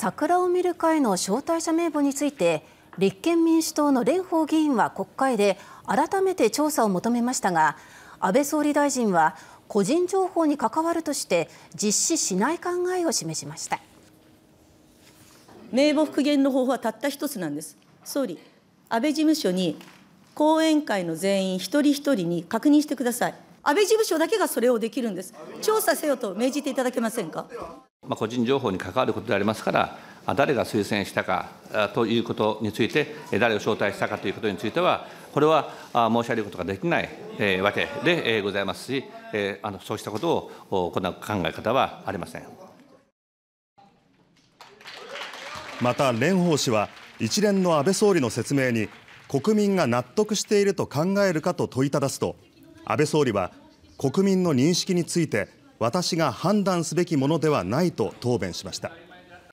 桜を見る会の招待者名簿について立憲民主党の蓮舫議員は国会で改めて調査を求めましたが安倍総理大臣は個人情報に関わるとして実施しない考えを示しました名簿復元の方法はたった一つなんです総理安倍事務所に後援会の全員一人一人に確認してください安倍事務所だけがそれをできるんです、調査せよと命じていただけませんか。まあ、個人情報に関わることでありますから、誰が推薦したかということについて、誰を招待したかということについては、これは申し上げることができないわけでございますし、そうしたことを行う考え方はありません。また蓮舫氏は、一連の安倍総理の説明に、国民が納得していると考えるかと問いただすと、安倍総理は国民の認識について私が判断すべきものではないと答弁しました。